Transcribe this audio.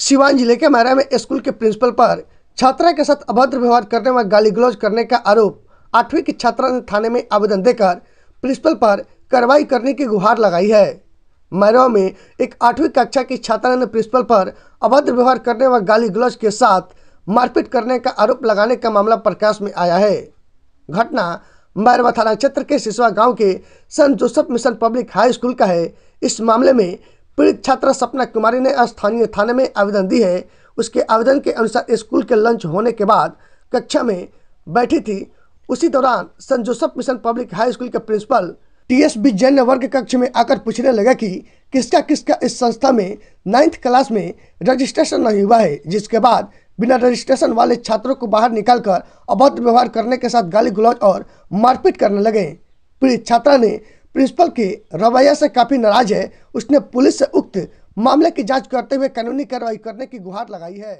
सिवान जिले के मैरा में स्कूल के प्रिंसिपल पर छात्रा के साथ अभद्र व्यवहार करने व गाली गलौज करने का आरोप आठवीं की छात्रा ने थाने में आवेदन देकर प्रिंसिपल पर कार्रवाई करने की गुहार लगाई है मैरा में एक आठवीं कक्षा की छात्रा ने प्रिंसिपल पर अभद्र व्यवहार करने व गाली गलौज के साथ मारपीट करने का आरोप लगाने का मामला प्रकाश में आया है घटना मैरवा थाना क्षेत्र के सिसवा गांव के संत Joseph mission public high school का है इस मामले में पीड़ित छात्रा सपना कुमारी ने स्थानीय थाने में आवेदन दी है उसके आवेदन के अनुसार स्कूल के लंच होने के बाद कक्षा में बैठी थी उसी दौरान Saint Joseph mission public high school के principal T S B Jain वर्ग कक्ष में आकर पूछने लगा कि किसका किसका इस संस्था में नाइन्थ क्लास में रजिस्ट्रेशन नहीं हुआ है जिसके बाद बिना रजिस्ट्रेशन वाले छात्रों को बाहर निकालकर अभद्र व्यवहार करने के साथ गाली गुलौज और मारपीट करने लगे पीड़ित छात्रा ने प्रिंसिपल के रवैया से काफ़ी नाराज है उसने पुलिस से उक्त मामले की जांच करते हुए कानूनी कार्रवाई करने की गुहार लगाई है